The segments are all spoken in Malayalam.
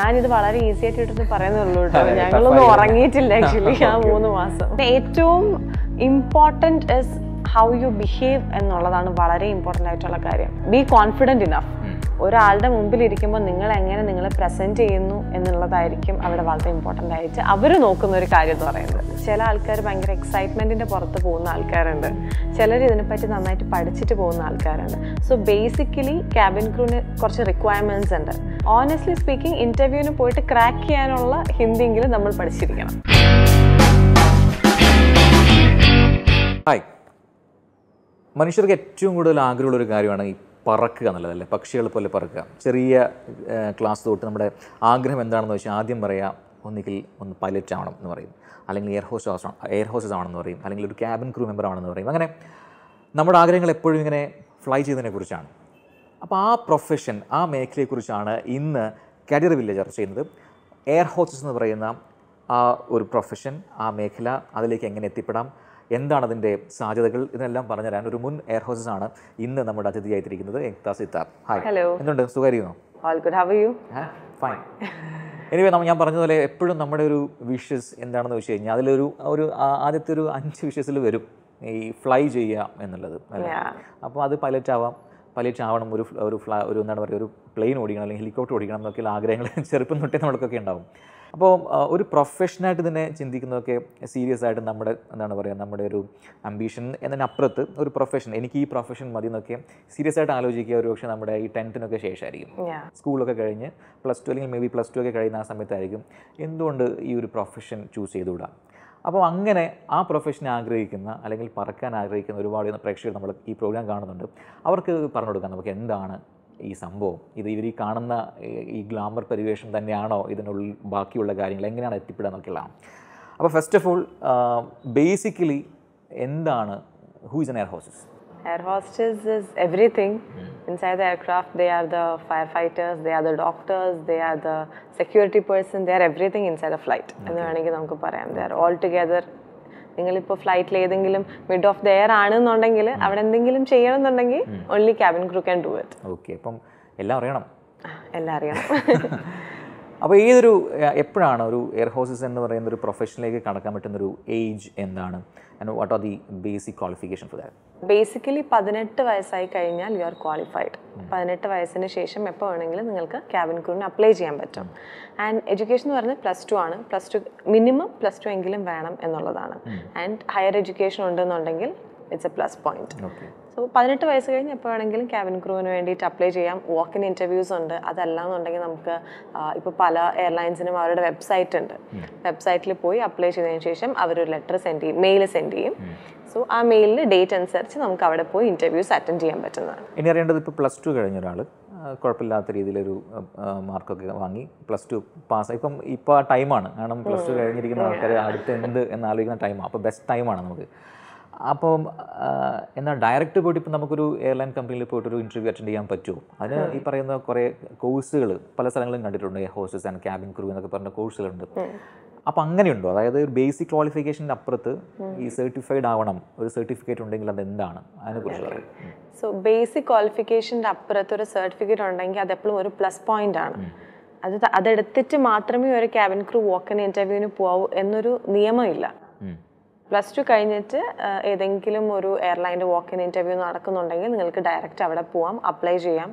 ഞാനിത് വളരെ ഈസി ആയിട്ട് ഇട്ടെന്ന് പറയുന്നുള്ളൂ കേട്ടോ ഞങ്ങളൊന്നും ഉറങ്ങിയിട്ടില്ല ആക്ച്വലി ആ മൂന്ന് മാസം ഏറ്റവും important is how you behave എന്നുള്ളതാണ് വളരെ ഇമ്പോർട്ടൻ്റ് ആയിട്ടുള്ള കാര്യം ബി കോൺഫിഡൻറ്റ് ഇനഫ് ഒരാളുടെ മുമ്പിൽ ഇരിക്കുമ്പോൾ നിങ്ങൾ എങ്ങനെ നിങ്ങളെ പ്രസൻറ്റ് ചെയ്യുന്നു എന്നുള്ളതായിരിക്കും അവിടെ വളരെ ഇമ്പോർട്ടൻ്റ് ആയിട്ട് അവർ നോക്കുന്ന ഒരു കാര്യം എന്ന് പറയുന്നത് ചില ആൾക്കാർ ഭയങ്കര എക്സൈറ്റ്മെൻറ്റിൻ്റെ പുറത്ത് പോകുന്ന ആൾക്കാരുണ്ട് ചിലർ ഇതിനെപ്പറ്റി നന്നായിട്ട് പഠിച്ചിട്ട് പോകുന്ന ആൾക്കാരുണ്ട് സോ ബേസിക്കലി ക്യാബിൻ ക്രൂവിന് കുറച്ച് റിക്വയർമെൻറ്റ്സ് ഉണ്ട് ഓണസ്റ്റ്ലി സ്പീക്കിംഗ് ഇൻ്റർവ്യൂവിന് പോയിട്ട് ക്രാക്ക് ചെയ്യാനുള്ള ഹിന്ദിയെങ്കിലും നമ്മൾ പഠിച്ചിരിക്കണം മനുഷ്യർക്ക് ഏറ്റവും കൂടുതൽ ആഗ്രഹമുള്ള ഒരു കാര്യമാണ് ഈ പറക്കുക എന്നുള്ളതല്ലേ പക്ഷികൾ പോലെ പറക്കുക ചെറിയ ക്ലാസ് തൊട്ട് നമ്മുടെ ആഗ്രഹം എന്താണെന്ന് വെച്ചാൽ ആദ്യം പറയാം ഒന്നുകിൽ ഒന്ന് പൈലറ്റ് ആവണം എന്ന് പറയും അല്ലെങ്കിൽ എയർ ഹോസ്റ്റസ് എയർ ഹോസ്റ്റസ് ആണെന്ന് പറയും അല്ലെങ്കിൽ ഒരു ക്യാബിൻ ക്രൂ മെമ്പർ ആണെന്ന് പറയും അങ്ങനെ നമ്മുടെ ആഗ്രഹങ്ങൾ എപ്പോഴും ഇങ്ങനെ ഫ്ലൈ ചെയ്തതിനെ കുറിച്ചാണ് അപ്പോൾ ആ പ്രൊഫഷൻ ആ മേഖലയെക്കുറിച്ചാണ് ഇന്ന് കരിയർ വില്ല ചർച്ച ചെയ്യുന്നത് എയർ ഹോസ്റ്റസ് എന്ന് പറയുന്ന ആ ഒരു പ്രൊഫഷൻ ആ മേഖല അതിലേക്ക് എങ്ങനെ എത്തിപ്പെടാം എന്താണ് അതിൻ്റെ സാധ്യതകൾ ഇതെല്ലാം പറഞ്ഞു തരാൻ ഒരു മുൻ എയർ ഹോസ്റ്റസ് ആണ് ഇന്ന് നമ്മുടെ അതിഥിയായിട്ടിരിക്കുന്നത് എക്താ സിത്താർ ഹായ് ഹലോ എന്തുണ്ട് സുഖമായിരിക്കുന്നു all good you fine anyway നമ്മൾ ഞാൻ പറഞ്ഞതുപോലെ എപ്പോഴും നമ്മുടെ ഒരു വിഷസ് എന്താണെന്ന് വെച്ച് കഴിഞ്ഞാൽ അതിലൊരു ഒരു ആദ്യത്തെ ഒരു അഞ്ച് വിഷസിൽ വരും ഈ ഫ്ലൈ ചെയ്യുക എന്നുള്ളത് അപ്പോൾ അത് പൈലറ്റ് ആവാം പൈലറ്റ് ആവണം ഒരു ഒരു ഫ്ലാ ഒരു എന്താണ് പറയുക ഒരു പ്ലെയിൻ ഓടിക്കണം അല്ലെങ്കിൽ ഹെലികോപ്റ്റർ ഓടിക്കണം എന്നൊക്കെയുള്ള ആഗ്രഹങ്ങൾ ചെറുപ്പം തൊട്ടേ നമ്മൾക്കൊക്കെ ഉണ്ടാവും അപ്പോൾ ഒരു പ്രൊഫഷനായിട്ട് തന്നെ ചിന്തിക്കുന്നതൊക്കെ സീരിയസ് ആയിട്ട് നമ്മുടെ എന്താണ് പറയുക നമ്മുടെ ഒരു അംബീഷൻ എന്നതിനപ്പുറത്ത് ഒരു പ്രൊഫഷൻ എനിക്ക് ഈ പ്രൊഫഷൻ മതി എന്നൊക്കെ സീരിയസ് ആയിട്ട് ആലോചിക്കുക ഒരു പക്ഷേ നമ്മുടെ ഈ ടെൻത്തിനൊക്കെ ശേഷമായിരിക്കും സ്കൂളൊക്കെ കഴിഞ്ഞ് പ്ലസ് ടു അല്ലെങ്കിൽ മേ ബി പ്ലസ് ടു ഒക്കെ കഴിയുന്ന ആ സമയത്തായിരിക്കും എന്തുകൊണ്ട് ഈ ഒരു പ്രൊഫഷൻ ചൂസ് ചെയ്തുകൂടാ അപ്പോൾ അങ്ങനെ ആ പ്രൊഫഷനെ ആഗ്രഹിക്കുന്ന അല്ലെങ്കിൽ പറക്കാൻ ആഗ്രഹിക്കുന്ന ഒരുപാട് പ്രേക്ഷകർ നമ്മൾ ഈ പ്രോഗ്രാം കാണുന്നുണ്ട് അവർക്ക് പറഞ്ഞു കൊടുക്കാം നമുക്ക് എന്താണ് ഈ സംഭവം ഇത് ഇവർ ഈ കാണുന്ന ഈ ഗ്ലാമർ പരിവേഷം തന്നെയാണോ ഇതിനുള്ള ബാക്കിയുള്ള കാര്യങ്ങൾ എങ്ങനെയാണ് എത്തിപ്പെടുക എന്നൊക്കെയുള്ള അപ്പോൾ ഫസ്റ്റ് ഓഫ് ഓൾ ബേസിക്കലി എന്താണ് who is an air hostess air hostess is everything inside the aircraft they are the firefighters they are the doctors they are the security person they are everything inside the flight എന്ന് വേണമെങ്കിൽ നമുക്ക് പറയാം ദേ ആർ ഓൾ ടുഗെദർ നിങ്ങളിപ്പോൾ ഫ്ലൈറ്റിൽ ഏതെങ്കിലും മിഡ് ഓഫ് എയർ ആണെന്നുണ്ടെങ്കിൽ അവിടെ എന്തെങ്കിലും ചെയ്യണമെന്നുണ്ടെങ്കിൽ only cabin crew can do it okay അപ്പം എല്ലാം അറിയണം എല്ലാം അറിയണം അപ്പോൾ ഏതൊരു എപ്പോഴാണ് ഒരു എയർ ഹോസസ് എന്ന് പറയുന്ന ഒരു പ്രൊഫഷനിലേക്ക് കടക്കാൻ പറ്റുന്ന ഒരു ഏജ് എന്താണ് and what are the basic qualification for that basically പതിനെട്ട് വയസ്സായി കഴിഞ്ഞാൽ യു ആർ ക്വാളിഫൈഡ് പതിനെട്ട് വയസ്സിന് ശേഷം എപ്പോൾ വേണമെങ്കിലും നിങ്ങൾക്ക് ക്യാബിൻ ക്രൂവിന് അപ്ലൈ ചെയ്യാൻ പറ്റും ആൻഡ് എഡ്യൂക്കേഷൻ എന്ന് പറയുന്നത് പ്ലസ് ടു ആണ് plus two minimum plus two എങ്കിലും വേണം എന്നുള്ളതാണ് ആൻഡ് ഹയർ എഡ്യൂക്കേഷൻ ഉണ്ടെന്നുണ്ടെങ്കിൽ it's a plus point so പതിനെട്ട് വയസ്സ് കഴിഞ്ഞ് എപ്പോൾ വേണമെങ്കിലും ക്യാബിൻ ക്രൂവിന് വേണ്ടിയിട്ട് അപ്ലൈ ചെയ്യാം വാക്കിൻ ഇൻ്റർവ്യൂസ് ഉണ്ട് അതല്ലാന്നുണ്ടെങ്കിൽ നമുക്ക് ഇപ്പോൾ പല എയർലൈൻസിനും അവരുടെ വെബ്സൈറ്റ് ഉണ്ട് വെബ്സൈറ്റിൽ പോയി അപ്ലൈ ചെയ്തതിന് ശേഷം അവരൊരു ലെറ്റർ സെൻഡ് ചെയ്യും മെയിൽ സെൻഡ് ചെയ്യും സോ ആ മെയിലിൽ ഡേറ്റ് അനുസരിച്ച് നമുക്ക് അവിടെ പോയി ഇൻ്റർവ്യൂസ് അറ്റൻഡ് ചെയ്യാൻ പറ്റുന്നതാണ് ഇനി അറിയേണ്ടത് ഇപ്പോൾ പ്ലസ് ടു കഴിഞ്ഞ ഒരാൾ കുഴപ്പമില്ലാത്ത രീതിയിലൊരു മാർക്കൊക്കെ വാങ്ങി പ്ലസ് ടു പാസ് ഇപ്പം ഇപ്പോൾ ആ ടൈമാണ് കാരണം പ്ലസ് ടു കഴിഞ്ഞിരിക്കുന്ന ആൾക്കാർ അടുത്ത് എന്ത് എന്നാലോചിക്കുന്ന ടൈമാണ് അപ്പോൾ ബെസ്റ്റ് ടൈമാണ് നമുക്ക് അപ്പം എന്നാൽ ഡയറക്റ്റ് പോയിട്ട് ഇപ്പോൾ നമുക്കൊരു എയർലൈൻ കമ്പനിയിൽ പോയിട്ട് ഒരു ഇൻ്റർവ്യൂ അറ്റൻഡ് ചെയ്യാൻ പറ്റുമോ അതിന് ഈ പറയുന്ന കുറേ കോഴ്സുകൾ പല സ്ഥലങ്ങളും കണ്ടിട്ടുണ്ട് ഹോസ്റ്റസ് ആൻഡ് ക്യാബിൻ ക്രൂ എന്നൊക്കെ പറഞ്ഞ കോഴ്സുകളുണ്ട് അപ്പം അങ്ങനെയുണ്ടോ അതായത് ഒരു ബേസിക് ക്വാളിഫിക്കേഷൻ്റെ അപ്പുറത്ത് ഈ സർട്ടിഫൈഡ് ആവണം ഒരു സർട്ടിഫിക്കറ്റ് ഉണ്ടെങ്കിൽ അത് എന്താണ് അതിനെക്കുറിച്ച് പറയാം സോ ബേസിക് ക്വാളിഫിക്കേഷൻ്റെ അപ്പുറത്ത് ഒരു സർട്ടിഫിക്കറ്റ് ഉണ്ടെങ്കിൽ അത് എപ്പോഴും ഒരു പ്ലസ് പോയിന്റ് ആണ് അത് അതെടുത്തിട്ട് മാത്രമേ ഒരു ക്യാബിൻ ക്രൂ വോക്കൻ ഇൻ്റർവ്യൂവിന് പോകൂ എന്നൊരു നിയമമില്ല പ്ലസ് ടു കഴിഞ്ഞിട്ട് ഏതെങ്കിലും ഒരു എയർലൈൻ്റെ വോക്ക് ഇൻ ഇൻ്റർവ്യൂ നടക്കുന്നുണ്ടെങ്കിൽ നിങ്ങൾക്ക് ഡയറക്റ്റ് അവിടെ പോവാം അപ്ലൈ ചെയ്യാം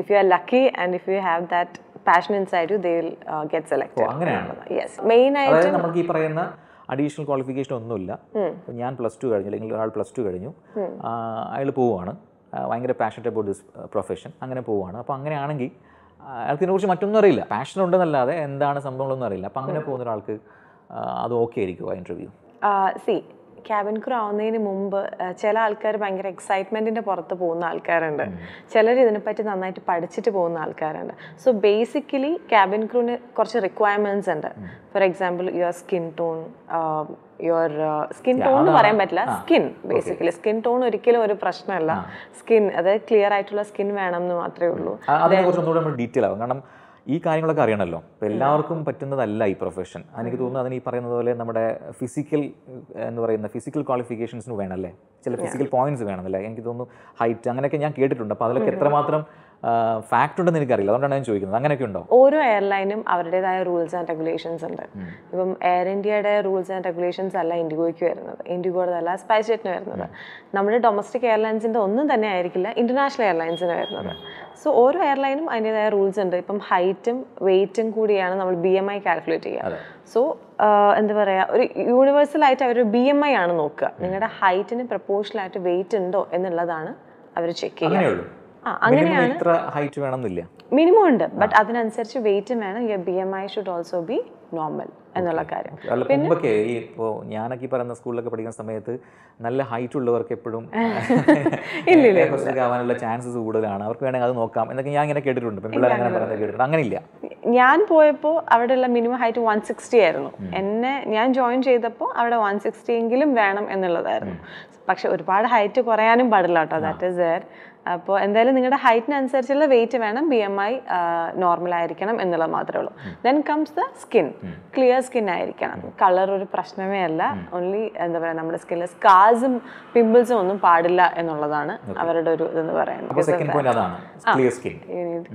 if you are lucky and if you have that passion inside you they will get select അങ്ങനെയാണ് യെസ് മെയിൻ ആയിട്ട് നമുക്ക് ഈ പറയുന്ന അഡീഷണൽ ക്വാളിഫിക്കേഷൻ ഒന്നുമില്ല ഞാൻ പ്ലസ് ടു കഴിഞ്ഞു അല്ലെങ്കിൽ ഒരാൾ പ്ലസ് ടു കഴിഞ്ഞു അയാൾ പോവുകയാണ് ഭയങ്കര പാഷനറ്റ് അബൌട്ട് ദിസ് പ്രൊഫഷൻ അങ്ങനെ പോവുകയാണ് അപ്പോൾ അങ്ങനെയാണെങ്കിൽ അയാൾക്ക് ഇതിനെക്കുറിച്ച് മറ്റൊന്നും അറിയില്ല പാഷൻ ഉണ്ടെന്നല്ലാതെ എന്താണ് സംഭവങ്ങളൊന്നും അറിയില്ല അപ്പോൾ അങ്ങനെ പോകുന്ന ഒരാൾക്ക് അത് ഓക്കെ ആയിരിക്കും ആ ഇൻ്റർവ്യൂ സി ക്യാബിൻ ക്രൂ ആവുന്നതിന് മുമ്പ് ചില ആൾക്കാർ ഭയങ്കര എക്സൈറ്റ്മെൻറ്റിൻ്റെ പുറത്ത് പോകുന്ന ആൾക്കാരുണ്ട് ചിലർ ഇതിനെപ്പറ്റി നന്നായിട്ട് പഠിച്ചിട്ട് പോകുന്ന ആൾക്കാരുണ്ട് സോ ബേസിക്കലി ക്യാബിൻ ക്രൂവിന് കുറച്ച് റിക്വയർമെൻറ്റ്സ് ഉണ്ട് for example your skin tone your skin tone എന്ന് പറയാൻ പറ്റില്ല സ്കിൻ ബേസിക്കലി സ്കിൻ ടോൺ ഒരിക്കലും ഒരു പ്രശ്നമല്ല സ്കിൻ അതായത് ക്ലിയർ ആയിട്ടുള്ള സ്കിൻ വേണം എന്ന് മാത്രമേ ഉള്ളൂ ആവും കാരണം ഈ കാര്യങ്ങളൊക്കെ അറിയണമല്ലോ അപ്പോൾ എല്ലാവർക്കും പറ്റുന്നതല്ല ഈ പ്രൊഫഷൻ എനിക്ക് തോന്നുന്നു അതിന് ഈ പറയുന്നത് പോലെ നമ്മുടെ ഫിസിക്കൽ എന്ന് പറയുന്ന ഫിസിക്കൽ ക്വാളിഫിക്കേഷൻസിന് വേണമല്ലേ ചില ഫിസിക്കൽ പോയിന്റ്സ് വേണമെന്നല്ലേ എനിക്ക് തോന്നുന്നു ഹൈറ്റ് അങ്ങനെയൊക്കെ ഞാൻ കേട്ടിട്ടുണ്ട് അപ്പോൾ അതിലൊക്കെ എത്രമാത്രം ഫാക്ട് ഉണ്ടെന്ന് എനിക്കറിയില്ല അതുകൊണ്ടാണ് ഞാൻ ചോദിക്കുന്നത് അങ്ങനെയൊക്കെ ഉണ്ടോ ഓരോ എയർലൈനും അവരുടേതായ റൂൾസ് ആൻഡ് റെഗുലേഷൻസ് ഉണ്ട് ഇപ്പം എയർ ഇന്ത്യയുടെ റൂൾസ് ആൻഡ് റെഗുലേഷൻസ് അല്ല ഇൻഡിഗോയ്ക്ക് വരുന്നത് ഇൻഡിഗോയുടേതല്ല സ്പൈസ് ജെറ്റിന് വരുന്നത് നമ്മുടെ ഡൊമസ്റ്റിക് എയർലൈൻസിൻ്റെ ഒന്നും തന്നെ ആയിരിക്കില്ല ഇൻ്റർനാഷണൽ എയർലൈൻസിന് വരുന്നത് സോ ഓരോ എയർലൈനും അതിൻ്റേതായ റൂൾസ് ഉണ്ട് ഇപ്പം ഹൈറ്റും വെയ്റ്റും കൂടിയാണ് നമ്മൾ ബി എം ഐ കാൽക്കുലേറ്റ് ചെയ്യുക സോ എന്താ പറയുക ഒരു ആയിട്ട് അവർ ബി എം ഐ ആണ് നോക്കുക നിങ്ങളുടെ ഹൈറ്റിന് പ്രപ്പോർഷനായിട്ട് വെയ്റ്റ് ഉണ്ടോ എന്നുള്ളതാണ് അവർ ചെക്ക് ചെയ്യുക അങ്ങനെയാണ് ഇത്ര ഹൈറ്റ് വേണമെന്നില്ല മിനിമം ഉണ്ട് ബട്ട് അതിനനുസരിച്ച് വെയിറ്റും വേണം your B M I should also be normal എന്നുള്ള കാര്യം മുമ്പൊക്കെ ഈ ഇപ്പോൾ ഞാനൊക്കെ പറയുന്ന സ്കൂളിലൊക്കെ പഠിക്കുന്ന സമയത്ത് നല്ല ഹൈറ്റ് ഉള്ളവർക്ക് എപ്പോഴും ആവാനുള്ള ചാൻസസ് കൂടുതലാണ് അവർക്ക് വേണമെങ്കിൽ അത് നോക്കാം എന്നൊക്കെ ഞാൻ ഇങ്ങനെ കേട്ടിട്ടുണ്ട് പെൺപിള്ളേർ അങ്ങനെ പറയുന്നത് കേട്ടിട്ടുണ്ട് അങ്ങനെയില്ല ഞാൻ പോയപ്പോൾ അവിടെയുള്ള മിനിമം ഹൈറ്റ് വൺ സിക്സ്റ്റി ആയിരുന്നു എന്നെ ഞാൻ ജോയിൻ ചെയ്തപ്പോൾ അവിടെ വൺ സിക്സ്റ്റി എങ്കിലും വേണം എന്നുള്ളതായിരുന്നു പക്ഷെ ഒരുപാട് ഹൈറ്റ് കുറയാനും പാടില്ല കേട്ടോ ദാറ്റ് ഇസ് ദർ അപ്പോൾ എന്തായാലും നിങ്ങളുടെ ഹൈറ്റിനനുസരിച്ചുള്ള വെയിറ്റ് വേണം ബി എം ഐ നോർമൽ ആയിരിക്കണം എന്നുള്ളത് മാത്രമേ ഉള്ളൂ then comes the skin clear skin ആയിരിക്കണം കളർ ഒരു പ്രശ്നമേ അല്ല ഓൺലി എന്താ പറയുക നമ്മുടെ സ്കിന്നിൽ സ്കാർസും പിമ്പിൾസും ഒന്നും പാടില്ല എന്നുള്ളതാണ് അവരുടെ ഒരു ഇതെന്ന് പറയുന്നത്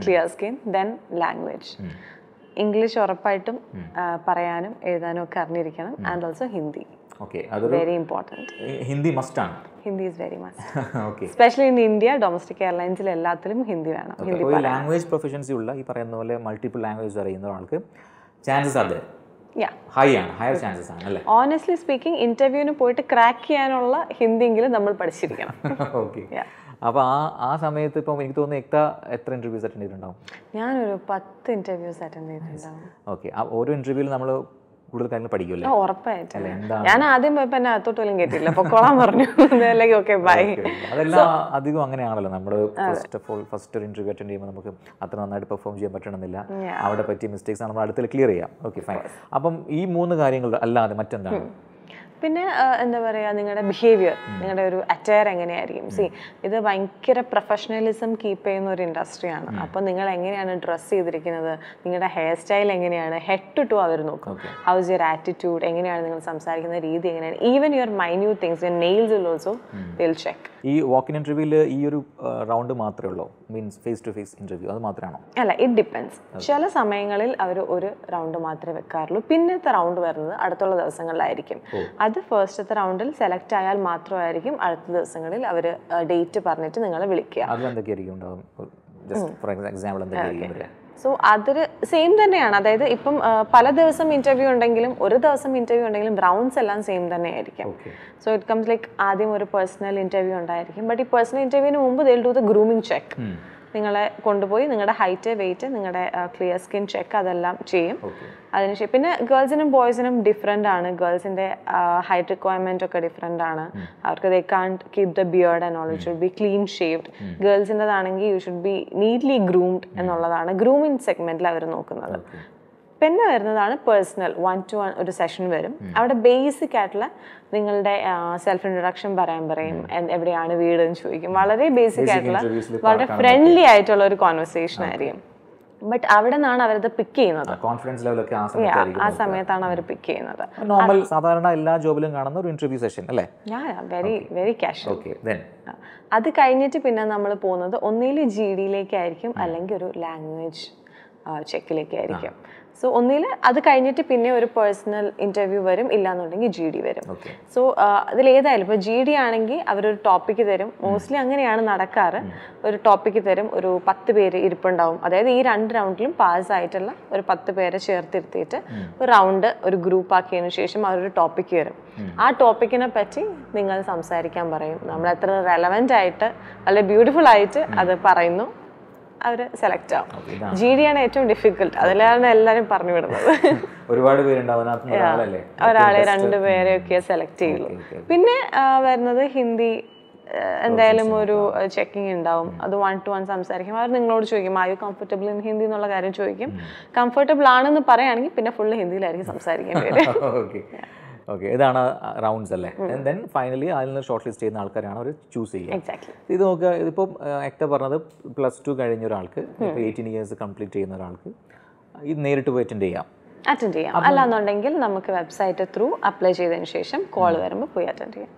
clear skin then language English ഉറപ്പായിട്ടും പറയാനും എഴുതാനും ഒക്കെ അറിഞ്ഞിരിക്കണം ആൻഡ് ഓൾസോ ഹിന്ദി ഓക്കെ അതൊരു വെരി ഇമ്പോർട്ടൻറ്റ് ഹിന്ദി മസ്റ്റ് ആണ് Hindi is very must specially in India domestic എയർലൈൻസിൽ എല്ലാത്തിലും ഹിന്ദി വേണം ഹിന്ദി ലാംഗ്വേജ് പ്രൊഫഷൻസി ഉള്ള ഈ പറയുന്ന പോലെ മൾട്ടിപ്പിൾ ലാംഗ്വേജ് അറിയുന്ന ആൾക്ക് ചാൻസസ് അതെ ഹൈ ആണ് ഹയർ ചാൻസസ് ആണ് അല്ലേ ഓണസ്റ്റ്ലി സ്പീക്കിംഗ് ഇന്റർവ്യൂവിന് പോയിട്ട് ക്രാക്ക് ചെയ്യാനുള്ള ഹിന്ദിയെങ്കിലും നമ്മൾ പഠിച്ചിരിക്കണം ഓക്കെ അപ്പോൾ ആ ആ സമയത്ത് ഇപ്പം എനിക്ക് തോന്നുന്നു എക്ത എത്ര ഇൻ്റർവ്യൂസ് അറ്റൻഡ് ചെയ്തിട്ടുണ്ടാവും ഞാനൊരു പത്ത് ഇൻ്റർവ്യൂസ് അറ്റൻഡ് ചെയ്തിട്ടുണ്ടാവും ഓക്കെ ഓരോ ഇൻ്റർവ്യൂവിൽ നമ്മൾ കൂടുതൽ കാര്യങ്ങൾ പഠിക്കുമല്ലോ ഉറപ്പായിട്ടും ഞാൻ ആദ്യം പോയപ്പോ എന്നെ അകത്തോട്ട് പോലും കേട്ടില്ല പൊക്കോളാൻ പറഞ്ഞു ഓക്കെ ബൈ അതെല്ലാം അധികം അങ്ങനെയാണല്ലോ നമ്മൾ ഫസ്റ്റ് ഓഫ് ഓൾ ഫസ്റ്റ് ഒരു ഇന്റർവ്യൂ അറ്റൻഡ് ചെയ്യുമ്പോൾ നമുക്ക് അത്ര നന്നായിട്ട് പെർഫോം ചെയ്യാൻ പറ്റണമെന്നില്ല അവിടെ പറ്റിയ മിസ്റ്റേക്സ് നമ്മൾ അടുത്തിൽ ക്ലിയർ ചെയ്യാം ഓക്കെ ഫൈൻ അപ്പം ഈ മൂന്ന് കാര്യങ്ങൾ അല്ലാതെ മറ്റെന്താണ് പിന്നെ എന്താ പറയുക നിങ്ങളുടെ ബിഹേവിയർ നിങ്ങളുടെ ഒരു അറ്റയർ എങ്ങനെയായിരിക്കും സി ഇത് ഭയങ്കര പ്രൊഫഷണലിസം കീപ്പ് ചെയ്യുന്ന ഒരു ഇൻഡസ്ട്രിയാണ് അപ്പോൾ നിങ്ങൾ എങ്ങനെയാണ് ഡ്രസ്സ് ചെയ്തിരിക്കുന്നത് നിങ്ങളുടെ ഹെയർ സ്റ്റൈൽ എങ്ങനെയാണ് ഹെഡ് ടു ടു അവർ നോക്കും ഹൗസ് യുവർ ആറ്റിറ്റ്യൂഡ് എങ്ങനെയാണ് നിങ്ങൾ സംസാരിക്കുന്ന രീതി എങ്ങനെയാണ് even your minute things your nails will also will check ഈ വാക്കിൻ ഇന്റർവ്യൂവിൽ ഈ ഒരു റൗണ്ട് മാത്രമേ ഉള്ളൂ means face to face interview അത് മാത്രമാണോ അല്ല ഇറ്റ് ഡിപ്പെൻസ് ചില സമയങ്ങളിൽ അവർ ഒരു റൗണ്ട് മാത്രമേ വെക്കാറുള്ളൂ പിന്നത്തെ റൗണ്ട് വരുന്നത് അടുത്തുള്ള ദിവസങ്ങളിലായിരിക്കും അത് ഫസ്റ്റത്തെ റൗണ്ടിൽ സെലക്ട് ആയാൽ മാത്രമായിരിക്കും അടുത്ത ദിവസങ്ങളിൽ അവർ ഡേറ്റ് പറഞ്ഞിട്ട് നിങ്ങളെ വിളിക്കുക അതിലെന്തൊക്കെയായിരിക്കും ഉണ്ടാവും ജസ്റ്റ് ഫോർ എക്സാമ്പിൾ എന്തൊക്കെയായിരിക്കും സോ അതിൽ സെയിം തന്നെയാണ് അതായത് ഇപ്പം പല ദിവസം ഇൻ്റർവ്യൂ ഉണ്ടെങ്കിലും ഒരു ദിവസം ഇൻ്റർവ്യൂ ഉണ്ടെങ്കിലും ബ്രൗൺസ് എല്ലാം സെയിം തന്നെ ആയിരിക്കും സോ ഇറ്റ് കംസ് ലൈക്ക് ആദ്യം ഒരു പേഴ്സണൽ ഇൻ്റർവ്യൂ ഉണ്ടായിരിക്കും ബട്ട് ഈ പേഴ്സണൽ ഇൻ്റർവ്യൂവിന് മുമ്പ് they'll do the grooming check നിങ്ങളെ കൊണ്ടുപോയി നിങ്ങളുടെ ഹൈറ്റ് വെയിറ്റ് നിങ്ങളുടെ ക്ലിയർ സ്കിൻ ചെക്ക് അതെല്ലാം ചെയ്യും അതിനുശേഷം പിന്നെ ഗേൾസിനും ബോയ്സിനും ഡിഫറെൻ്റ് ആണ് ഗേൾസിൻ്റെ ഹൈറ്റ് റിക്വയർമെൻ്റ് ഒക്കെ ഡിഫറെൻ്റ് ആണ് അവർക്ക് they can keep the beard and all it should be clean shaved ഗേൾസിൻ്റെതാണെങ്കിൽ you should be neatly groomed എന്നുള്ളതാണ് ഗ്രൂമിങ് സെഗ്മെൻറ്റിൽ അവർ നോക്കുന്നത് പിന്നെ വരുന്നതാണ് പേഴ്സണൽ വൺ ടു വൺ ഒരു സെഷൻ വരും അവിടെ ബേസിക് ആയിട്ടുള്ള നിങ്ങളുടെ സെൽഫ് ഇൻട്രൊഡക്ഷൻ പറയാൻ പറയും എവിടെയാണ് വീട് എന്ന് ചോദിക്കും വളരെ ബേസിക് ആയിട്ടുള്ള വളരെ ഫ്രണ്ട്ലി ആയിട്ടുള്ള ഒരു കോൺവെർസേഷൻ ആയിരിക്കും ബട്ട് അവിടെ നിന്നാണ് അവരത് പിക്ക് ചെയ്യുന്നത് കോൺഫിഡൻസ് ലെവലൊക്കെ ആ സമയത്താണ് അവർ പിക്ക് ചെയ്യുന്നത് നോർമൽ സാധാരണ എല്ലാ ജോബിലും കാണുന്ന ഒരു ഇന്റർവ്യൂ സെഷൻ അല്ലേ വെരി വെരി ക്യാഷ് അത് കഴിഞ്ഞിട്ട് പിന്നെ നമ്മൾ പോകുന്നത് ഒന്നിൽ ജി ഡിയിലേക്കായിരിക്കും അല്ലെങ്കിൽ ഒരു ലാംഗ്വേജ് ചെക്കിലേക്കായിരിക്കും സോ ഒന്നിൽ അത് കഴിഞ്ഞിട്ട് പിന്നെ ഒരു പേഴ്സണൽ ഇൻ്റർവ്യൂ വരും ഇല്ലാന്നുണ്ടെങ്കിൽ ജി ഡി വരും സോ ഏതായാലും ഇപ്പോൾ ജി ഡി ആണെങ്കിൽ അവരൊരു ടോപ്പിക്ക് തരും മോസ്റ്റ്ലി അങ്ങനെയാണ് നടക്കാറ് ഒരു ടോപ്പിക്ക് തരും ഒരു പത്ത് പേര് ഇരിപ്പുണ്ടാവും അതായത് ഈ രണ്ട് റൗണ്ടിലും പാസ് ആയിട്ടുള്ള ഒരു പത്ത് പേരെ ചേർത്തിരുത്തിയിട്ട് ഒരു റൗണ്ട് ഒരു ഗ്രൂപ്പ് ആക്കിയതിന് ശേഷം അവരൊരു ടോപ്പിക്ക് വരും ആ ടോപ്പിക്കിനെ പറ്റി നിങ്ങൾ സംസാരിക്കാൻ പറയും നമ്മൾ എത്ര റെലവൻ്റ് ആയിട്ട് വളരെ ബ്യൂട്ടിഫുൾ ആയിട്ട് അത് പറയുന്നു അവർ സെലക്ട് ആവും ജി ഡി ആണ് ഏറ്റവും ഡിഫിക്കൽട്ട് അതിലാണ് എല്ലാവരും പറഞ്ഞു വിടുന്നത് ഒരുപാട് ഒരാളെ രണ്ടുപേരെ ഒക്കെ സെലക്ട് ചെയ്യുള്ളൂ പിന്നെ വരുന്നത് ഹിന്ദി എന്തായാലും ഒരു ചെക്കിംഗ് ഉണ്ടാവും അത് വൺ ടു വൺ സംസാരിക്കും അവർ നിങ്ങളോട് ചോദിക്കും are you comfortable in Hindi എന്നുള്ള കാര്യം ചോദിക്കും കംഫർട്ടബിൾ ആണെന്ന് പറയുകയാണെങ്കിൽ പിന്നെ ഫുള്ള് ഹിന്ദിയിലായിരിക്കും സംസാരിക്കേണ്ടി വരും ഓക്കെ ഇതാണ് റൗണ്ട്സ് അല്ലേ ദെൻ ഫൈനലി അതിൽ നിന്ന് ഷോർട്ട് ലിസ്റ്റ് ചെയ്യുന്ന ആൾക്കാരാണ് അവർ ചൂസ് ചെയ്യുക ഇത് നോക്കുക ഇതിപ്പോൾ എക്ത പറഞ്ഞത് പ്ലസ് ടു കഴിഞ്ഞ ഒരാൾക്ക് ഇപ്പോൾ എയ്റ്റീൻ ഇയേഴ്സ് കംപ്ലീറ്റ് ചെയ്യുന്ന ഒരാൾക്ക് ഇത് നേരിട്ട് പോയി അറ്റൻഡ് ചെയ്യാം അറ്റൻഡ് ചെയ്യാം അല്ലാന്നുണ്ടെങ്കിൽ നമുക്ക് വെബ്സൈറ്റ് ത്രൂ അപ്ലൈ ചെയ്തതിന് ശേഷം കോൾ വരുമ്പോൾ പോയി അറ്റൻഡ് ചെയ്യാം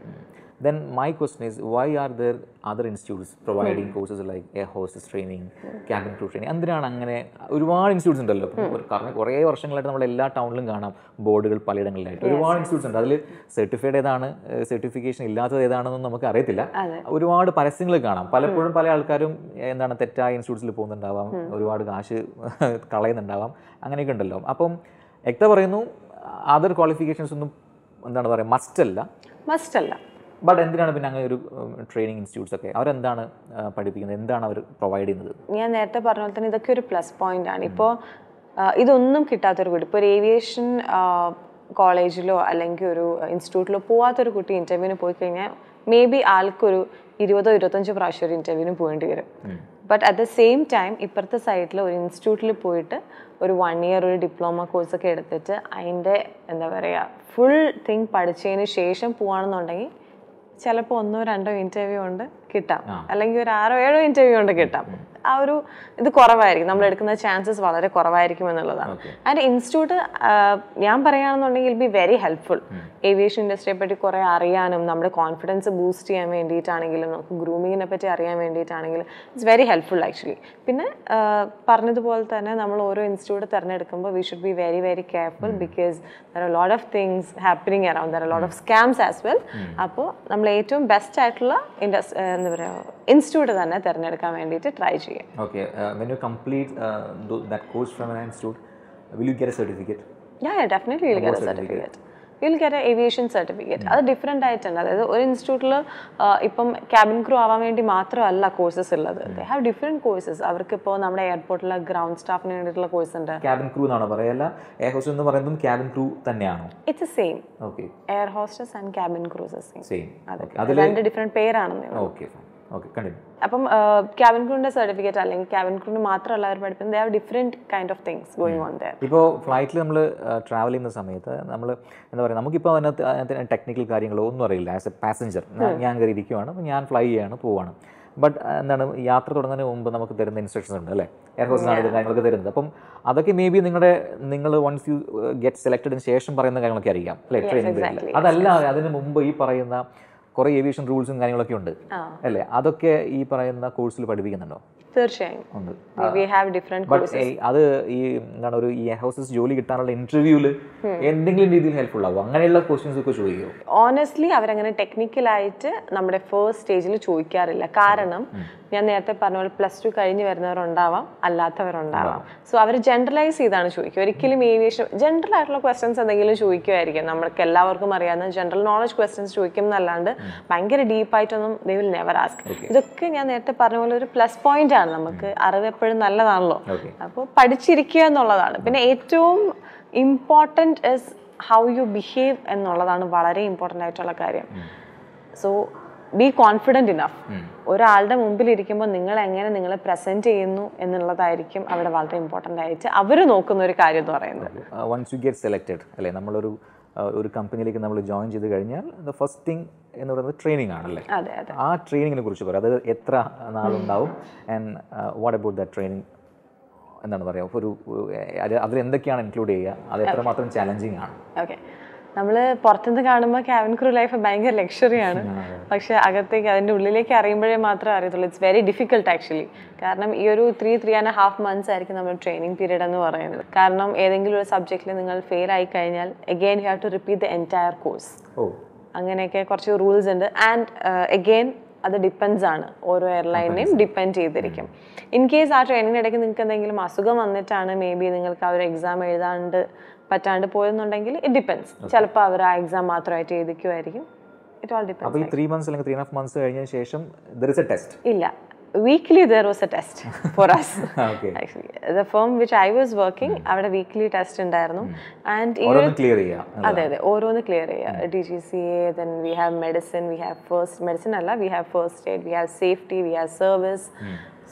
Then my question is, why are there other institutes providing mm. courses like air hostess training, cabin crew training? എന്തിനാണ് അങ്ങനെ ഒരുപാട് ഇൻസ്റ്റിറ്റ്യൂട്ട്സ് ഉണ്ടല്ലോ hmm. കാരണം കുറേ വർഷങ്ങളായിട്ട് നമ്മൾ എല്ലാ ടൗണിലും കാണാം ബോർഡുകൾ പലയിടങ്ങളിലായിട്ട് ഒരുപാട് ഇൻസ്റ്റിറ്റ്യൂട്ട്സ് ഉണ്ട് അതിൽ സർട്ടിഫൈഡ് ഏതാണ് സർട്ടിഫിക്കേഷൻ ഇല്ലാത്തത് ഏതാണെന്നും നമുക്ക് അറിയത്തില്ല ഒരുപാട് പരസ്യങ്ങൾ കാണാം പലപ്പോഴും hmm. പല ആൾക്കാരും എന്താണ് തെറ്റായ ഇൻസ്റ്റിറ്റ്യൂട്ട്സിൽ പോകുന്നുണ്ടാവാം hmm. ഒരുപാട് കാശ് കളയുന്നുണ്ടാവാം അങ്ങനെയൊക്കെ ഉണ്ടല്ലോ അപ്പം എക്ത പറയുന്നു അതർ ക്വാളിഫിക്കേഷൻസ് ഒന്നും എന്താണ് പറയുക മസ്റ്റ് അല്ല മസ്റ്റ് അല്ല ബട്ട് എന്തിനാണ് പിന്നെ അങ്ങനെ ഒരു ട്രെയിനിങ് ഇൻസ്റ്റിറ്റ്യൂട്ട്സ് ഒക്കെ അവരെന്താണ് പഠിപ്പിക്കുന്നത് എന്താണ് അവർ പ്രൊവൈഡ് ചെയ്യുന്നത് ഞാൻ നേരത്തെ പറഞ്ഞ പോലെ തന്നെ ഇതൊക്കെ ഒരു പ്ലസ് പോയിന്റ് ആണ് ഇപ്പോൾ ഇതൊന്നും കിട്ടാത്തൊരു കുട്ടി ഇപ്പോൾ ഒരു ഏവിയേഷൻ കോളേജിലോ അല്ലെങ്കിൽ ഒരു ഇൻസ്റ്റിറ്റ്യൂട്ടിലോ പോവാത്തൊരു കുട്ടി ഇൻ്റർവ്യൂവിന് പോയി കഴിഞ്ഞാൽ മേ ബി ആൾക്കൊരു ഇരുപതോ ഇരുപത്തഞ്ചോ പ്രാവശ്യം ഒരു ഇൻ്റർവ്യൂവിന് പോകേണ്ടി വരും but at the same time ഇപ്പുറത്തെ സൈഡിൽ ഒരു ഇൻസ്റ്റിറ്റ്യൂട്ടിൽ പോയിട്ട് ഒരു വൺ ഇയർ ഒരു ഡിപ്ലോമ കോഴ്സൊക്കെ എടുത്തിട്ട് അതിൻ്റെ എന്താ പറയുക ഫുൾ തിങ് പഠിച്ചതിന് ശേഷം പോവാണെന്നുണ്ടെങ്കിൽ ചിലപ്പോൾ ഒന്നോ രണ്ടോ ഇൻ്റർവ്യൂ ഉണ്ട് കിട്ടാം അല്ലെങ്കിൽ ഒരു ആറോ ഏഴോ ഇൻ്റർവ്യൂ ഉണ്ട് കിട്ടാം ആ ഒരു ഇത് കുറവായിരിക്കും നമ്മൾ എടുക്കുന്ന ചാൻസസ് വളരെ കുറവായിരിക്കും എന്നുള്ളതാണ് ആൻഡ് ഇൻസ്റ്റിറ്റ്യൂട്ട് ഞാൻ പറയുകയാണെന്നുണ്ടെങ്കിൽ ബി വെരി ഹെൽപ്ഫുൾ ഏവിയേഷൻ ഇൻഡസ്ട്രിയെ പറ്റി കുറേ അറിയാനും നമ്മുടെ കോൺഫിഡൻസ് ബൂസ്റ്റ് ചെയ്യാൻ വേണ്ടിയിട്ടാണെങ്കിലും നമുക്ക് ഗ്രൂമിങ്ങിനെ പറ്റി അറിയാൻ വേണ്ടിയിട്ടാണെങ്കിലും ഇറ്റ്സ് വെരി ഹെൽപ്ഫുൾ ആക്ച്വലി പിന്നെ പറഞ്ഞതുപോലെ തന്നെ നമ്മൾ ഓരോ ഇൻസ്റ്റിറ്റ്യൂട്ട് തിരഞ്ഞെടുക്കുമ്പോൾ we should be very very careful because there are lot of things happening around there are lot of scams as well അപ്പോൾ നമ്മൾ ഏറ്റവും ബെസ്റ്റ് ആയിട്ടുള്ള ഇൻഡസ് എന്താ പറയുക ഇൻസ്റ്റിറ്റ്യൂട്ട് തന്നെ തിരഞ്ഞെടുക്കാൻ വേണ്ടിയിട്ട് ട്രൈ ചെയ്യാം you will you get a aviation certificate അത് ഡിഫറെൻ്റ് ആയിട്ടുണ്ട് അതായത് ഒരു ഇൻസ്റ്റിറ്റ്യൂട്ടിൽ uh, ഇപ്പം ക്യാബിൻ ക്രൂ ആവാൻ വേണ്ടി മാത്രമല്ല കോഴ്സസ് ഉള്ളത് ദേ ഹാവ് ഡിഫറെൻറ്റ് കോഴ്സസ് അവർക്കിപ്പോൾ നമ്മുടെ എയർപോർട്ടിലെ ഗ്രൗണ്ട് സ്റ്റാഫിന് വേണ്ടിയിട്ടുള്ള കോഴ്സ് ഉണ്ട് ക്യാബിൻ ക്രൂ എന്നാണ് പറയല്ല എയർ ഹോസ്റ്റസ് എന്ന് പറയുന്നതും ക്യാബിൻ ക്രൂ തന്നെയാണോ it's same okay air hostess and cabin crews same അതെ അതിൽ രണ്ട് ഡിഫറെൻറ്റ് പേരാണെന്ന് ഓക്കെ അപ്പം ക്യാബിൻ ക്രൂവിന്റെ സർട്ടിഫിക്കറ്റ് അല്ലെങ്കിൽ ക്യാബിൻ ക്രൂവിന് മാത്രമല്ല അവർ പഠിപ്പിക്കുന്നത് they have different kind of things going on there ഇപ്പോൾ ഫ്ലൈറ്റിൽ നമ്മൾ ട്രാവൽ ചെയ്യുന്ന സമയത്ത് നമ്മൾ എന്താ പറയുക നമുക്കിപ്പോൾ അതിനകത്ത് അതിനകത്ത് ടെക്നിക്കൽ കാര്യങ്ങളോ ഒന്നും അറിയില്ല ആസ് എ പാസഞ്ചർ ഞാൻ കയറി ഇരിക്കുവാണ് ഞാൻ ഫ്ലൈ ചെയ്യാണ് പോവാണ് ബട്ട് എന്താണ് യാത്ര തുടങ്ങുന്നതിന് മുമ്പ് നമുക്ക് തരുന്ന ഇൻസ്ട്രക്ഷൻസ് ഉണ്ട് അല്ലേ എയർ ആണ് കാര്യങ്ങളൊക്കെ തരുന്നത് അപ്പം അതൊക്കെ മേ ബി നിങ്ങളുടെ നിങ്ങൾ വൺസ് യു ഗെറ്റ് സെലക്ടഡിന് ശേഷം പറയുന്ന കാര്യങ്ങളൊക്കെ അറിയാം അല്ലേ ട്രെയിനിങ് അതല്ലാതെ അതിന് മുമ്പ് ഈ പറയുന്ന കുറേ ഏവിയേഷൻ റൂൾസും കാര്യങ്ങളൊക്കെ ഉണ്ട് അല്ലേ അതൊക്കെ ഈ പറയുന്ന കോഴ്സിൽ പഠിപ്പിക്കുന്നുണ്ടോ തീർച്ചയായും ഒരു ഹൗസസ് ജോലി കിട്ടാനുള്ള ഇന്റർവ്യൂവിൽ എന്തെങ്കിലും രീതിയിൽ ഹെൽപ്ഫുൾ ആകും അങ്ങനെയുള്ള ക്വസ്റ്റ്യൻസ് ഒക്കെ ചോദിക്കുമോ ഓണസ്റ്റ്ലി അവരങ്ങനെ ടെക്നിക്കലായിട്ട് നമ്മുടെ ഫസ്റ്റ് സ്റ്റേജിൽ ചോദിക്കാറില്ല കാരണം ഞാൻ നേരത്തെ പറഞ്ഞ പോലെ പ്ലസ് ടു കഴിഞ്ഞ് വരുന്നവരുണ്ടാവാം അല്ലാത്തവരുണ്ടാവാം സോ അവർ ജനറലൈസ് ചെയ്താണ് ചോദിക്കുക ഒരിക്കലും ഏവിയേഷൻ ജനറൽ ആയിട്ടുള്ള ക്വസ്റ്റൻസ് എന്തെങ്കിലും ചോദിക്കുമായിരിക്കും നമ്മൾക്ക് എല്ലാവർക്കും അറിയാവുന്ന ജനറൽ നോളജ് ക്വസ്റ്റൻസ് ചോദിക്കും എന്നല്ലാണ്ട് ഭയങ്കര ഡീപ്പായിട്ടൊന്നും ദേ വിൽ നെവർ ആസ്ക് ഇതൊക്കെ ഞാൻ നേരത്തെ പറഞ്ഞ പോലെ ഒരു പ്ലസ് പോയിന്റ് ആണ് നമുക്ക് അറിവ് എപ്പോഴും നല്ലതാണല്ലോ അപ്പോൾ പഠിച്ചിരിക്കുക എന്നുള്ളതാണ് പിന്നെ ഏറ്റവും important is how you behave എന്നുള്ളതാണ് വളരെ ഇമ്പോർട്ടൻ്റ് ആയിട്ടുള്ള കാര്യം സോ ബി കോൺഫിഡൻറ്റ് ഇനഫ് ഒരാളുടെ മുമ്പിൽ ഇരിക്കുമ്പോൾ നിങ്ങൾ എങ്ങനെ നിങ്ങളെ പ്രസന്റ് ചെയ്യുന്നു എന്നുള്ളതായിരിക്കും അവിടെ വളരെ ഇമ്പോർട്ടൻ്റ് ആയിട്ട് അവർ നോക്കുന്ന ഒരു കാര്യം എന്ന് പറയുന്നത് വൺസ് യു ഗെറ്റ് സെലക്റ്റഡ് അല്ലേ നമ്മളൊരു uh, ഒരു കമ്പനിയിലേക്ക് നമ്മൾ ജോയിൻ ചെയ്ത് കഴിഞ്ഞാൽ ദ ഫസ്റ്റ് തിങ് എന്ന് പറയുന്നത് ട്രെയിനിങ് ആണല്ലേ ആ ട്രെയിനിങ്ങിനെ കുറിച്ച് പറയാം അതായത് എത്ര നാളുണ്ടാവും and what about the training എന്താണ് പറയുക ഒരു അതിൽ എന്തൊക്കെയാണ് ഇൻക്ലൂഡ് ചെയ്യുക അത് എത്രമാത്രം ചാലഞ്ചിങ് ആണ് ഓക്കെ നമ്മൾ പുറത്തുനിന്ന് കാണുമ്പോൾ ക്യാബിൻ ക്രൂ ലൈഫ് ഭയങ്കര ലക്ഷറിയാണ് പക്ഷെ അകത്തേക്ക് അതിൻ്റെ ഉള്ളിലേക്ക് അറിയുമ്പോഴേ മാത്രമേ അറിയത്തുള്ളൂ ഇറ്റ്സ് വെരി ഡിഫിക്കൽട്ട് ആക്ച്വലി കാരണം ഈ ഒരു three three and half months ആയിരിക്കും നമ്മൾ ട്രെയിനിങ് പീരീഡ് എന്ന് പറയുന്നത് കാരണം ഏതെങ്കിലും ഒരു സബ്ജക്റ്റിൽ നിങ്ങൾ ഫെയിൽ ആയി കഴിഞ്ഞാൽ again you have to repeat the entire course അങ്ങനെയൊക്കെ കുറച്ച് റൂൾസ് ഉണ്ട് ആൻഡ് അഗെയിൻ uh, അത് ഡിപ്പെൻസ് ആണ് ഓരോ എയർലൈനെയും ഡിപ്പെൻഡ് ചെയ്തിരിക്കും ഇൻ കേസ് ആ ഇടയ്ക്ക് നിങ്ങൾക്ക് എന്തെങ്കിലും അസുഖം വന്നിട്ടാണ് മേ ബി നിങ്ങൾക്ക് ആ ഒരു എക്സാം എഴുതാണ്ട് പറ്റാണ്ട് പോയെന്നുണ്ടെങ്കിൽ ഇറ്റ് ഡിപ്പെൻസ് ചിലപ്പോൾ അവർ ആ എക്സാം മാത്രമായിട്ട് എഴുതിക്കുമായിരിക്കും അപ്പോൾ ഈ ത്രീ മന്ത്സ് അല്ലെങ്കിൽ ത്രീ ആൻഡ് ഹാഫ് മന്ത്സ് കഴിഞ്ഞ ശേഷം ഇല്ല weekly there was a test for us the form which I was working അവിടെ വീക്ക്ലി ടെസ്റ്റ് ഉണ്ടായിരുന്നു ആൻഡ് hmm. ഈ അതെ അതെ ഓരോന്ന് ക്ലിയർ ചെയ്യുക D G C A then we have medicine we have first medicine അല്ല we have first aid we have safety we have service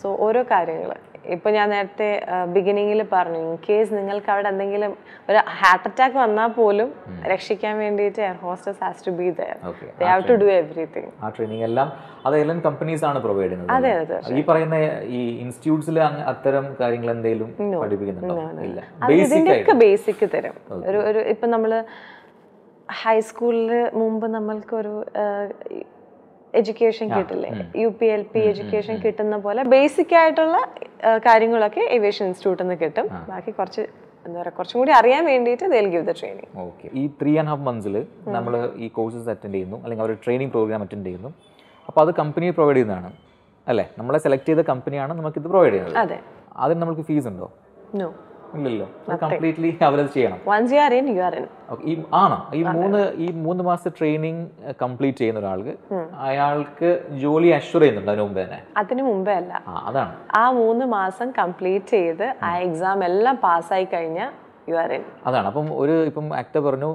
so ഓരോ കാര്യങ്ങൾ ഇപ്പം ഞാൻ നേരത്തെ ബിഗിനിങ്ങിൽ പറഞ്ഞു ഇൻ കേസ് നിങ്ങൾക്ക് അവിടെ എന്തെങ്കിലും ഒരു ഹാർട്ട് അറ്റാക്ക് വന്നാൽ പോലും രക്ഷിക്കാൻ വേണ്ടിയിട്ട് air hostess has to be there they have to do everything ആ ട്രെയിനിങ് എല്ലാം അത് കമ്പനീസ് ആണ് പ്രൊവൈഡ് ചെയ്യുന്നത് അതെ അതെ ഈ പറയുന്ന ഈ ഇൻസ്റ്റിറ്റ്യൂട്ട്സിൽ അത്തരം കാര്യങ്ങൾ എന്തെങ്കിലും പഠിപ്പിക്കുന്നുണ്ടോ ഇല്ല ഇതിൻ്റെയൊക്കെ ബേസിക് തരും ഒരു ഒരു ഇപ്പം നമ്മൾ ഹൈസ്കൂളിൽ മുമ്പ് നമ്മൾക്കൊരു എഡ്യൂക്കേഷൻ കിട്ടില്ലേ U P L P education കിട്ടുന്ന പോലെ ബേസിക് ആയിട്ടുള്ള കാര്യങ്ങളൊക്കെ ഏവിയേഷൻ ഇൻസ്റ്റിറ്റ്യൂട്ടിൽ നിന്ന് കിട്ടും ബാക്കി കുറച്ച് എന്താ പറയുക കുറച്ചും കൂടി അറിയാൻ വേണ്ടിയിട്ട് they give the training okay ഈ ത്രീ ആൻഡ് ഹാഫ് മന്ത്സിൽ നമ്മൾ ഈ കോഴ്സസ് അറ്റൻഡ് ചെയ്യുന്നു അല്ലെങ്കിൽ അവർ ട്രെയിനിങ് പ്രോഗ്രാം അറ്റൻഡ് ചെയ്യുന്നു അപ്പോൾ അത് കമ്പനി പ്രൊവൈഡ് ചെയ്യുന്നതാണ് അല്ലേ നമ്മളെ സെലക്ട് ചെയ്ത കമ്പനിയാണ് നമുക്ക് ഇത് പ്രൊവൈഡ് ചെയ്യുന്നത് അതെ അതിന് നമുക്ക് ഫീസ് ഉണ്ടോ നോ ഇല്ലല്ലോ കംപ്ലീറ്റ്ലി അവരത് ചെയ്യണം once you are in you are in ഈ ആണ് ഈ മൂന്ന് ഈ മൂന്ന് മാസത്തെ ട്രെയിനിങ് കംപ്ലീറ്റ് ചെയ്യുന്ന ഒരാൾക്ക് അയാൾക്ക് ജോലി അഷ്യൂർ ചെയ്യുന്നുണ്ട് അതിനു മുമ്പേ തന്നെ അതിന് മുമ്പേ അല്ല അതാണ് ആ മൂന്ന് മാസം കംപ്ലീറ്റ് ചെയ്ത് ആ എക്സാം എല്ലാം പാസ്സായി കഴിഞ്ഞാൽ അതാണ് അപ്പം ഒരു ഇപ്പം ആക്ടർ പറഞ്ഞു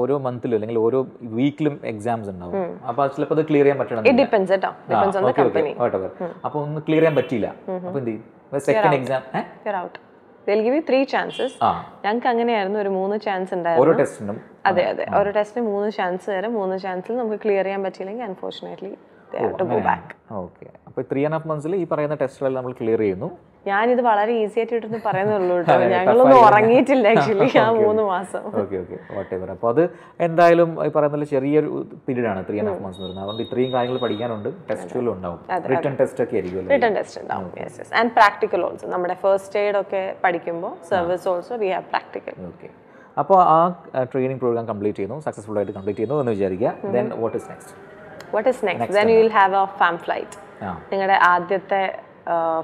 ഓരോ മന്തിലും അല്ലെങ്കിൽ ഓരോ വീക്കിലും എക്സാംസ് ഉണ്ടാവും അപ്പൊ ചിലപ്പോൾ അത് ക്ലിയർ ചെയ്യാൻ പറ്റണം അപ്പൊ ഒന്ന് ക്ലിയർ ചെയ്യാൻ പറ്റിയില്ല അപ്പൊ എന്ത് ചെയ്യും second exam out three chances ഞങ്ങൾക്ക് അങ്ങനെയായിരുന്നു ഒരു മൂന്ന് ചാൻസ് ഉണ്ടായിരുന്നു അതെ അതെ ഓരോ ടെസ്റ്റിന് മൂന്ന് ചാൻസ് തരും മൂന്ന് ചാൻസിൽ നമുക്ക് ക്ലിയർ ചെയ്യാൻ പറ്റിയില്ലെങ്കിൽ അൺഫോർച്ചുനേറ്റ്ലി ഓക്കെ അപ്പോൾ ത്രീ ആൻഡ് ഹാഫ് മന്ത്സിൽ ഈ പറയുന്ന ടെസ്റ്റുകൾ നമ്മൾ ക്ലിയർ ചെയ്യുന്നു ഞാനിത് വളരെ ഈസി ആയിട്ടിട്ടൊന്നും പറയുന്നുള്ളൂ കേട്ടോ ഞങ്ങളൊന്നും ഉറങ്ങിയിട്ടില്ല ആക്ച്വലി ആ മൂന്ന് മാസം ഓക്കെ ഓക്കെ വാട്ട് അപ്പോൾ അത് എന്തായാലും ഈ പറയുന്ന ചെറിയൊരു പീരീഡ് ആണ് ത്രീ ആൻഡ് ഹാഫ് മന്ത്സ് എന്ന് അതുകൊണ്ട് ഇത്രയും കാര്യങ്ങൾ പഠിക്കാനുണ്ട് ടെസ്റ്റുകളും ഉണ്ടാവും റിട്ടേൺ ടെസ്റ്റ് ഒക്കെ ആയിരിക്കും റിട്ടേൺ ടെസ്റ്റ് ഉണ്ടാവും yes yes and practical also നമ്മുടെ ഫസ്റ്റ് എയ്ഡ് ഒക്കെ പഠിക്കുമ്പോൾ service also we have practical okay അപ്പോൾ ആ ട്രെയിനിങ് പ്രോഗ്രാം കംപ്ലീറ്റ് ചെയ്യുന്നു സക്സസ്ഫുൾ ആയിട്ട് കംപ്ലീറ്റ് ചെയ്യുന്നു എന്ന് വിചാരിക്കുക then what is next what is next then you will have a fam flight നിങ്ങളുടെ ആദ്യത്തെ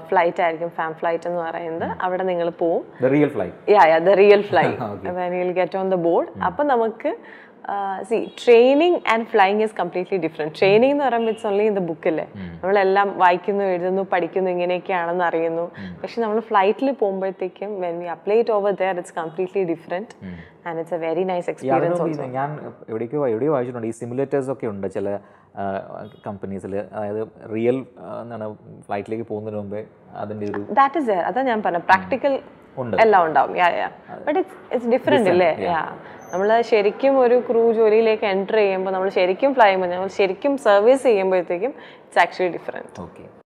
ഫ്ലൈറ്റ് ആയിരിക്കും ഫാം ഫ്ലൈറ്റ് എന്ന് പറയുന്നത് അവിടെ നിങ്ങൾ പോവും real flight real flight get on the board അപ്പം നമുക്ക് see training and flying is completely different training എന്ന് പറയുമ്പോൾ ഇറ്റ്സ് ഓൺലി ഇൻ ദ ബുക്കല്ലേ നമ്മളെല്ലാം വായിക്കുന്നു എഴുതുന്നു പഠിക്കുന്നു ഇങ്ങനെയൊക്കെയാണെന്ന് അറിയുന്നു പക്ഷെ നമ്മൾ ഫ്ലൈറ്റിൽ പോകുമ്പോഴത്തേക്കും when we apply it over there it's completely different and it's a very nice experience ഞാൻ എവിടേക്കോ എവിടെയോ വായിച്ചിട്ടുണ്ട് ഈ സിമുലേറ്റേഴ്സ് ഒക്കെ ഉണ്ട് ചില കമ്പനീസിൽ അതായത് റിയൽ എന്താണ് ഫ്ലൈറ്റിലേക്ക് പോകുന്നതിന് മുമ്പേ അതിന്റെ ഒരു ദാറ്റ് ഇസ് അതാ ഞാൻ പറഞ്ഞ പ്രാക്ടിക്കൽ എല്ലാം ഉണ്ടാവും ബട്ട് ഇറ്റ്സ് ഇറ്റ്സ് ഡിഫറെന്റ് അല്ലേ നമ്മൾ ശരിക്കും ഒരു ക്രൂ ജോലിയിലേക്ക് എൻ്റർ ചെയ്യുമ്പോൾ നമ്മൾ ശരിക്കും ഫ്ലൈ ചെയ്യുമ്പോൾ നമ്മൾ ശരിക്കും സർവീസ് ചെയ്യുമ്പോഴത്തേക്കും ഇറ്റ്സ് ആക്ച്വലി ഡിഫറെൻറ്റ് ഓക്കെ